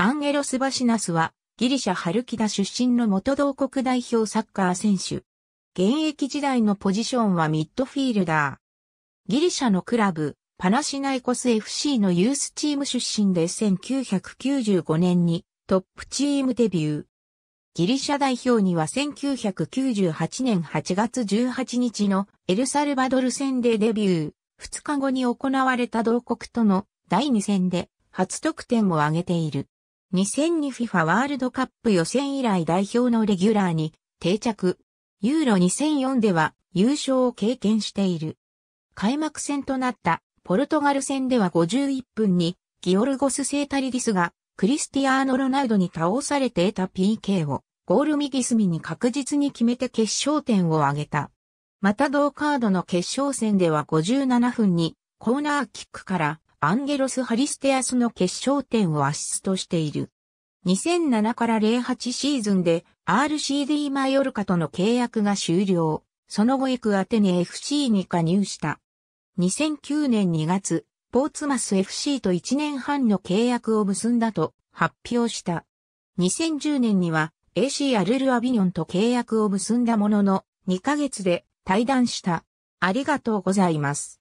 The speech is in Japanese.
アンゲロス・バシナスは、ギリシャ・ハルキダ出身の元同国代表サッカー選手。現役時代のポジションはミッドフィールダー。ギリシャのクラブ、パナシナイコス FC のユースチーム出身で1995年にトップチームデビュー。ギリシャ代表には1998年8月18日のエルサルバドル戦でデビュー。2日後に行われた同国との第2戦で初得点を挙げている。2002FIFA ワールドカップ予選以来代表のレギュラーに定着。ユーロ2004では優勝を経験している。開幕戦となったポルトガル戦では51分にギオルゴス・セータリディスがクリスティアーノ・ロナウドに倒されて得た PK をゴール右隅に確実に決めて決勝点を挙げた。また同カードの決勝戦では57分にコーナーキックからアンゲロス・ハリステアスの決勝点をアシストしている。2007から08シーズンで RCD マヨルカとの契約が終了。その後エクアテネ FC に加入した。2009年2月、ポーツマス FC と1年半の契約を結んだと発表した。2010年には AC アルルアビニョンと契約を結んだものの2ヶ月で退団した。ありがとうございます。